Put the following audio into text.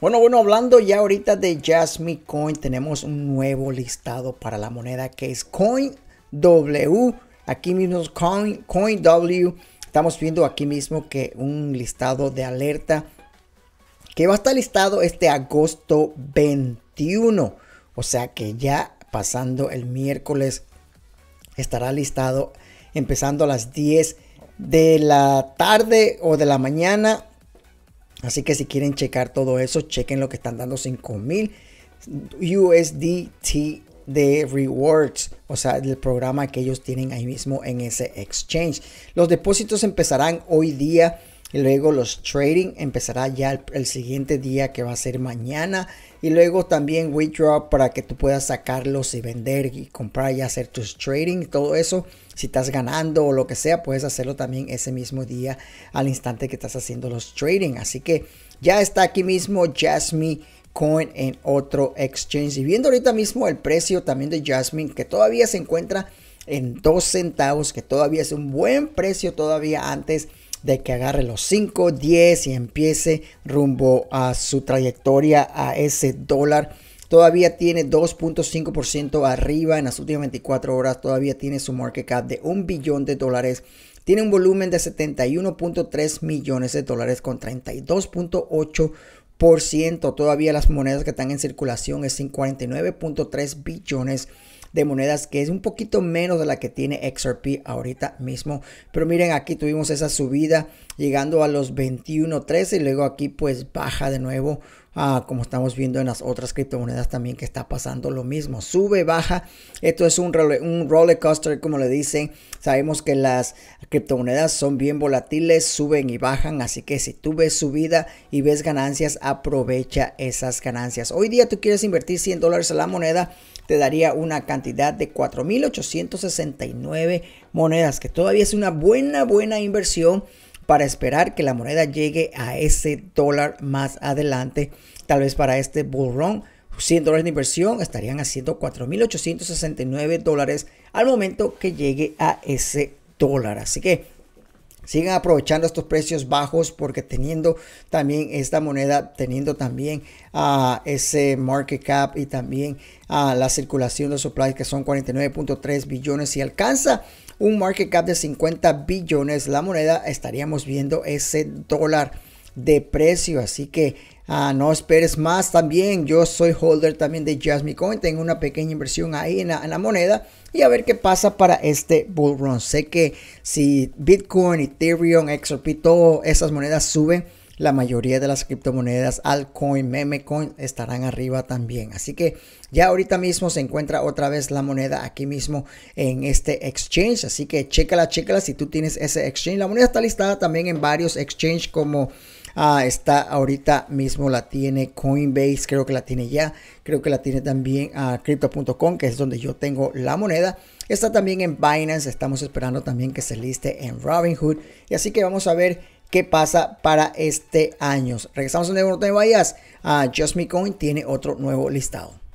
Bueno, bueno, hablando ya ahorita de Jasmine Coin, tenemos un nuevo listado para la moneda que es Coin Aquí mismo Coin, Coin Estamos viendo aquí mismo que un listado de alerta que va a estar listado este agosto 21. O sea que ya pasando el miércoles estará listado empezando a las 10 de la tarde o de la mañana Así que si quieren checar todo eso, chequen lo que están dando 5000 USDT de rewards, o sea, el programa que ellos tienen ahí mismo en ese exchange. Los depósitos empezarán hoy día y luego los trading empezará ya el, siguiente día que va a ser mañana y luego también withdraw para que tú puedas sacarlos y vender y comprar y hacer tus trading todo eso si estás ganando o lo que sea puedes hacerlo también ese mismo día al instante que estás haciendo los trading así que ya está aquí mismo Jasmine Coin en otro exchange y viendo ahorita mismo el precio también de Jasmine que todavía se encuentra en 2 centavos que todavía es un buen precio todavía antes de que agarre los 5, 10 y empiece rumbo a su trayectoria a ese dólar. Todavía tiene 2.5% arriba en las últimas 24 horas. Todavía tiene su market cap de un billón de dólares. Tiene un volumen de 71.3 millones de dólares con 32.8 Todavía las monedas que están en circulación es 49.3 billones de monedas, que es un poquito menos de la que tiene XRP ahorita mismo. Pero miren, aquí tuvimos esa subida llegando a los 21.13 y luego aquí pues baja de nuevo Ah, como estamos viendo en las otras criptomonedas también que está pasando lo mismo. Sube, baja. Esto es un, roller, un coaster, como le dicen. Sabemos que las criptomonedas son bien volátiles, suben y bajan. Así que si tú ves subida y ves ganancias, aprovecha esas ganancias. Hoy día tú quieres invertir 100 dólares en la moneda, te daría una cantidad de 4.869 monedas, que todavía es una buena, buena inversión para esperar que la moneda llegue a ese dólar más adelante. Tal vez para este bull run, 100 dólares de inversión estarían haciendo 4.869 dólares al momento que llegue a ese dólar. Así que Sigan aprovechando estos precios bajos porque teniendo también esta moneda, teniendo también ah, ese market cap y también a ah, la circulación de supply que son 49.3 billones, y alcanza un market cap de 50 billones, la moneda estaríamos viendo ese dólar de precio. Así que ah, no esperes más también. Yo soy holder también de Jasmine Coin. Tengo una pequeña inversión ahí en la, moneda. Y a ver qué pasa para este bull run. Sé que si Bitcoin, Ethereum, XRP, todas esas monedas suben, la mayoría de las criptomonedas, altcoin, memecoin, estarán arriba también. Así que ya ahorita mismo se encuentra otra vez la moneda aquí mismo en este exchange. Así que chécala, chécala si tú tienes ese exchange. La moneda está listada también en varios exchanges como... Ah, está ahorita mismo la tiene Coinbase, creo que la tiene ya, creo que la tiene también a ah, crypto.com, que es donde yo tengo la moneda. Está también en Binance, estamos esperando también que se liste en Robinhood. Y así que vamos a ver qué pasa para este año. Regresamos a nuevo, no te vayas. Ah, Just Me Coin tiene otro nuevo listado.